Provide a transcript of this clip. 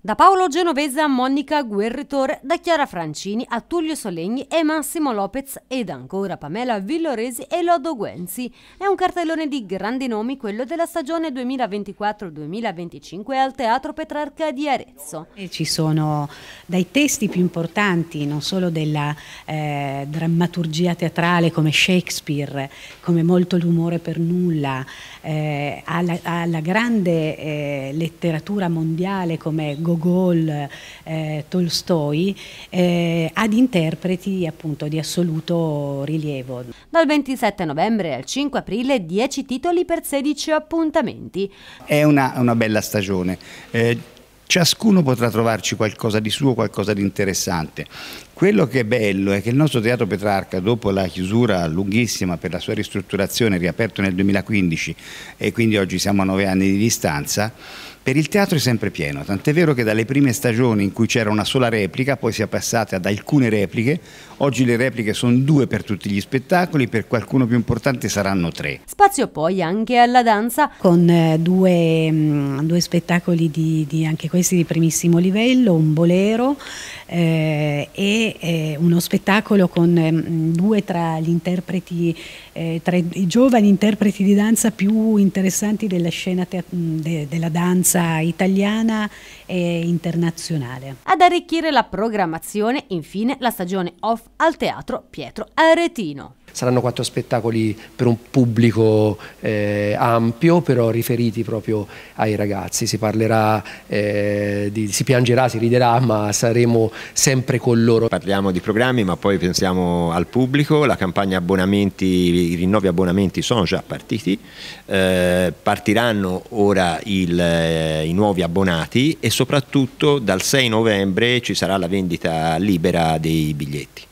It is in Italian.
Da Paolo Genovese a Monica Guerritore, da Chiara Francini a Tullio Solegni e Massimo Lopez ed ancora Pamela Villoresi e Lodo Guenzi. È un cartellone di grandi nomi quello della stagione 2024-2025 al Teatro Petrarca di Arezzo. E ci sono dai testi più importanti, non solo della eh, drammaturgia teatrale come Shakespeare, come molto l'umore per nulla, eh, alla, alla, grande eh, letteratura mondiale come Gogol, eh, Tolstoi, eh, ad interpreti appunto di assoluto rilievo. Dal 27 novembre al 5 aprile 10 titoli per 16 appuntamenti. È una, una bella stagione. Eh, ciascuno potrà trovarci qualcosa di suo, qualcosa di interessante. Quello che è bello è che il nostro teatro Petrarca, dopo la chiusura lunghissima per la sua ristrutturazione, riaperto nel 2015 e quindi oggi siamo a nove anni di distanza, per il teatro è sempre pieno, tant'è vero che dalle prime stagioni in cui c'era una sola replica, poi si è passate ad alcune repliche, oggi le repliche sono due per tutti gli spettacoli, per qualcuno più importante saranno tre. Spazio poi anche alla danza. Con eh, due, mm, due spettacoli di, di, anche questi di primissimo livello, un bolero eh, e eh, uno spettacolo con mh, mm, due tra gli interpreti, eh, tra i giovani interpreti di danza più interessanti della scena mm, de, della danza presenza italiana e internazionale. Ad arricchire la programmazione, infine, la stagione off al teatro Pietro Aretino. Saranno quattro spettacoli per un pubblico eh, ampio, però riferiti proprio ai ragazzi. Si parlerà, eh, di, si piangerà, si riderà, ma saremo sempre con loro. Parliamo di programmi, ma poi pensiamo al pubblico. La campagna abbonamenti, i rinnovi abbonamenti sono già partiti. Eh, partiranno ora il, eh, i nuovi abbonati e soprattutto dal 6 novembre ci sarà la vendita libera dei biglietti.